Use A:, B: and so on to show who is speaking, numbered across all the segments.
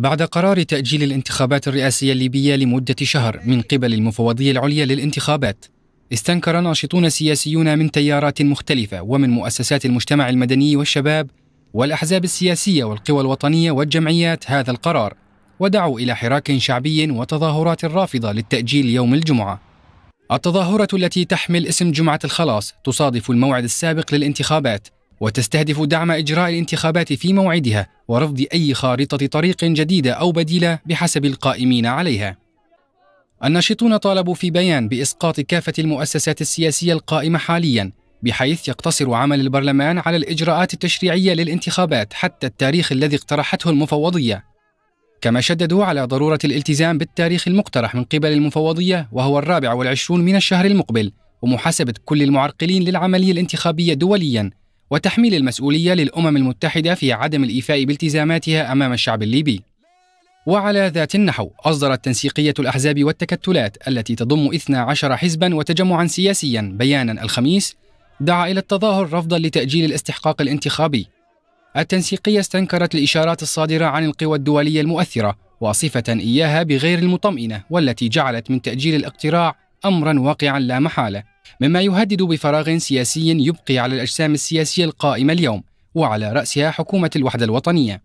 A: بعد قرار تأجيل الانتخابات الرئاسية الليبية لمدة شهر من قبل المفوضية العليا للانتخابات استنكر ناشطون سياسيون من تيارات مختلفة ومن مؤسسات المجتمع المدني والشباب والأحزاب السياسية والقوى الوطنية والجمعيات هذا القرار ودعوا إلى حراك شعبي وتظاهرات رافضة للتأجيل يوم الجمعة التظاهرة التي تحمل اسم جمعة الخلاص تصادف الموعد السابق للانتخابات وتستهدف دعم إجراء الانتخابات في موعدها ورفض أي خارطة طريق جديدة أو بديلة بحسب القائمين عليها. الناشطون طالبوا في بيان بإسقاط كافة المؤسسات السياسية القائمة حاليا بحيث يقتصر عمل البرلمان على الإجراءات التشريعية للانتخابات حتى التاريخ الذي اقترحته المفوضية كما شددوا على ضرورة الالتزام بالتاريخ المقترح من قبل المفوضية وهو الرابع والعشرون من الشهر المقبل ومحاسبة كل المعرقلين للعملية الانتخابية دوليا وتحميل المسؤولية للأمم المتحدة في عدم الإيفاء بالتزاماتها أمام الشعب الليبي وعلى ذات النحو أصدرت تنسيقية الأحزاب والتكتلات التي تضم 12 حزبا وتجمعا سياسيا بيانا الخميس دعا إلى التظاهر رفضا لتأجيل الاستحقاق الانتخابي التنسيقية استنكرت الإشارات الصادرة عن القوى الدولية المؤثرة واصفة إياها بغير المطمئنة والتي جعلت من تأجيل الاقتراع أمرا واقعا لا محالة مما يهدد بفراغ سياسي يبقي على الأجسام السياسية القائمة اليوم وعلى رأسها حكومة الوحدة الوطنية.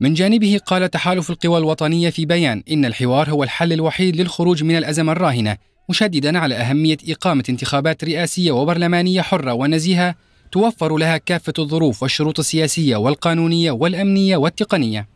A: من جانبه قال تحالف القوى الوطنية في بيان إن الحوار هو الحل الوحيد للخروج من الأزمة الراهنة، مشددا على أهمية إقامة انتخابات رئاسية وبرلمانية حرة ونزيهة توفر لها كافة الظروف والشروط السياسية والقانونية والأمنية والتقنية.